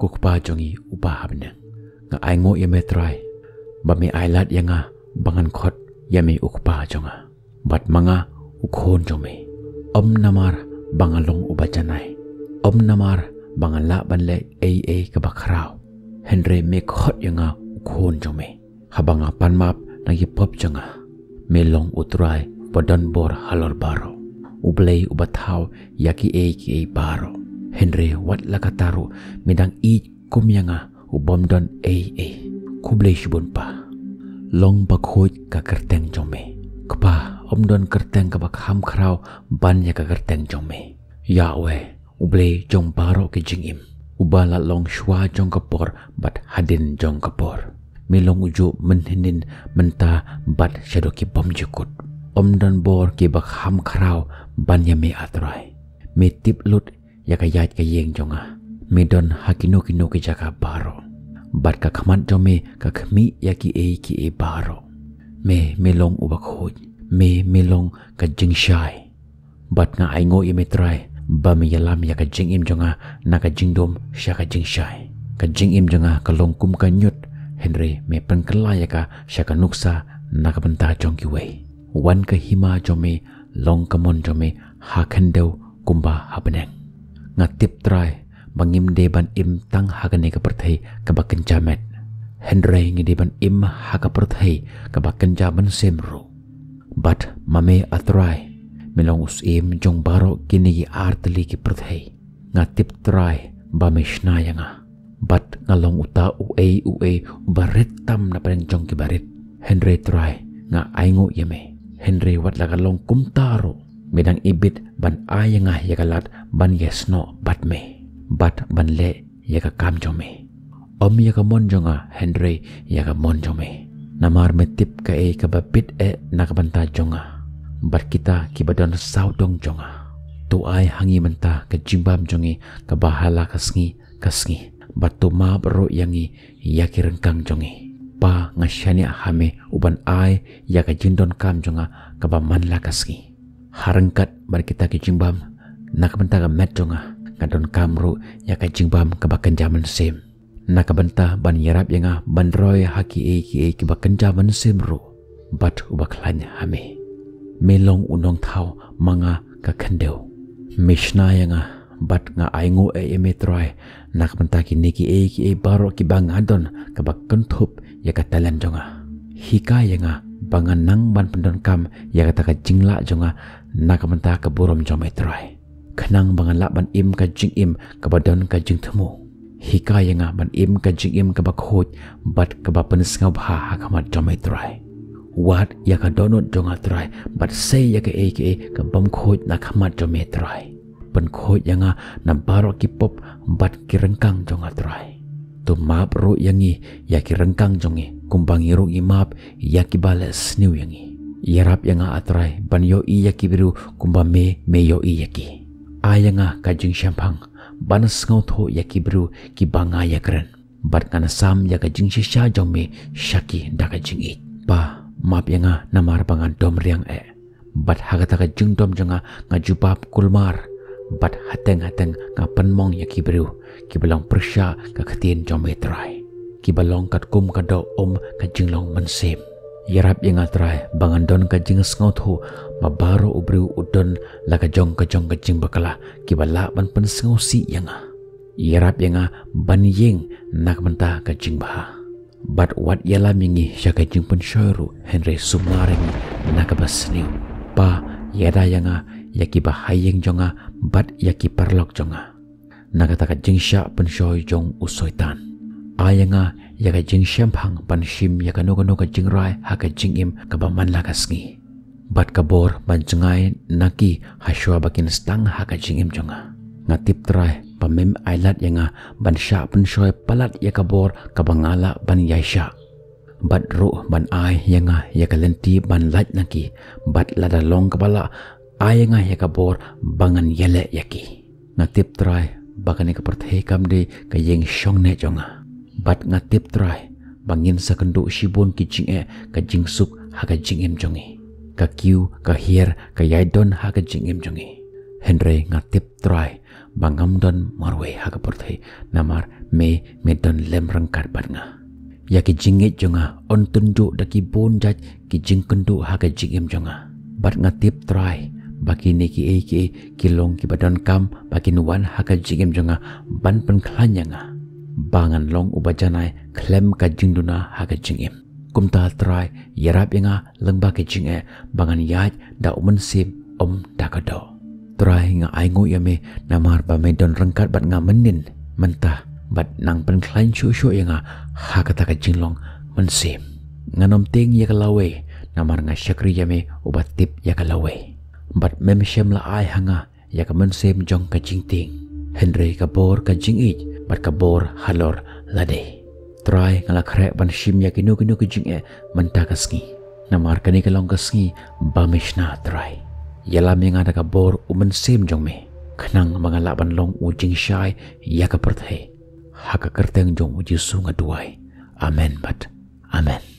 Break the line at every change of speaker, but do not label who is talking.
kukpa jongi upahabne nga ai ngo yeme try ba mi ai lat yanga bangan khot yami ukpa jonga bat manga ukhon jome om namar bangalong ubachanai om namar bangala banle ei ei ka bakhrao henry me khot yanga ukhon jome habanga panmap na yipop jonga melong utrai podon bor halor baro ublei ubathau yaki ei ki ei baro Henry wat lakataru midang i kumyanga don ei ei kublai shibun pa. Long bakhoj ka kerteng jome. om don kerteng kabak ham krau ban ya ka kerteng jome. we ublai jong barok ke jingim. Ubala long shwa jong kapor bat hadin jong kapor. melong uju menhenin menta bat ki bom jukut. Om don bor ki bak ham krau ban ya me atrai. Me tip lut yakayat kayeng jonga midon hakinu kinu ki jaka baro bat ka khmat jo me ka khmi yaki e ki e baro me melong ubak hoj me melong ka jingshai bat nga aingo imetrai ba me yalam yaka jing im jonga na ka jingdom shaka jingshai ka jing im jonga ka longkum ka nyut henry me pengkela yaka shaka nuksa na ka benta jong ki wei wan ka hima jo me long ka mon jo me hakhandeu kumba habeneng nga tip try mangim deban im tang hagane ka perthai ka ba kencamet ngi deban im haka perthai ka ba semru bat mame atrai melong us im jong baro kini artli ki perthai nga tip try ba mishna bat ngalong uta u e u e tam na pen jong ki baret Henry try nga aingo yeme henry wat lagalong kumtaro midang ibit ban ayengah yakalat ban yesno bat me bat ban le yaka kamjo me om yaka monjonga henry yaka monjo me namar tip ka e bit e nakabanta jonga bat kita kibadon saudong jonga tu ai hangi menta ke jimbam jongi ka kasngi bat tu ma bro yangi yaki rengkang jongi pa ngasyani hame uban ay yaka jindon kam manla ka lakaski harengkat bar kita ke jingbam nak benta ga metonga ah. ngadon kamru ya ka jingbam ke bakan jaman sim nak benta ban yerap yang ah, ban roy haki e ki e ki bakan jaman sim ru bat ubak lanya hame melong unong thau manga ka kendeu mishna yang ah, bat nga aingo e emetroy nak benta ki niki e ki e baro ki bang adon ke bakan thup ya ka talan jonga hika yang banganang ban pendon kam ya kata ka jingla jonga nakamanta ka burom jomai trai khnang bangan la ban im ka jing im ka badon ka jing thmu hika yanga ban im ka jing im ka bakhoj bat ka ba panis ngau bha ka mat jomai trai wat ya ka donot jonga trai bat sei ya ka e ka bom khoj na ka mat jomai trai បិនខូចយ៉ាងណាំបារកិពបបាត់គិរង្កាំងចងអត្រៃ to map ro yangi yaki rengkang jongi kumpangi ro i map yaki bales new yangi yarap yanga atrai ban yo i yaki biru kumba me me yo i yaki ayanga kajung syampang banas ngau tho yaki biru ki banga yakren bat kana sam yaka jing shisha jong me shaki daka jing i pa map yanga namar pangan dom riang e bat hagata jing dom jonga ngajubap kulmar bat hateng-hateng ka penmong ya kibriu kibalong Persia ka ketin jom betrai kibalong kat kum ka do om ka jinglong mensim yarap yang atrai bangan don ka jing sngot hu mabaro ubriu udon la ka jong ka jong ka jing bakala kibala ban pen si yang yarap yang ban ying nak mentah ka jing bah bat wat yala mingi ya syaka jing pen shoyru henry sumaring nak basniu pa yada yang yaki bahayeng jonga bat yaki perlok jonga nagataka jingsha penshoi jong usoitan ayanga yaka jingshem phang shim yaka noga noga jingrai haka jingim kabaman ngi. bat kabor bancengai naki haswa bakin stang haka jingim jonga ngatip terai pamem ailat yanga bansha shoy palat yaka bor kabangala ban yaisha bat ruh ban ai yanga yaka lenti ban lat naki bat lada long kepala Ayang nga ya ka bor bangan yele yaki. Nga tip trai bakan ka perthekam de ka yeng ne jonga. Bat nga tip bangin sa kendo shibon ki jing e ka jing suk ha ka jing em jongi. Ka kiu ka hier ka yaidon ha ka jing em jongi. Henry nga tip trai bangam don marwe ha ka namar me me don lem rengkar bat nga. Ya ki e jonga on tunjuk daki bon jaj ki jing kendu ha ka jing em jonga. Bat nga tip bakine ki e ki kilong ki badon kam bakin wan haka jigem jonga ban pen bangan long uba janai klem ka jingduna haka jingim kumta trai yarap inga lengba ke jinge bangan yaj da umen sim om dakado trai nga aingo yame namar ba medon rengkat bat nga menin mentah bat nang pen klan shu shu inga haka taka jinglong mensim nganom ting yakalawe namar nga syakri yame ubat tip yakalawe bat mem shem la ai hanga ya ka men sem jong ka jing ting henry ka bor ka jing ich bat ka bor halor lade try ngala khre ban shim ya kinu kinu ka jing e ta ka ski namar kani ka long ka ski bamishna try yala me ya ngada ka bor umen sem jong me kanang mangala ban long u jing shai ya ka perthai haka kerteng jong u jisu ngaduai amen bat amen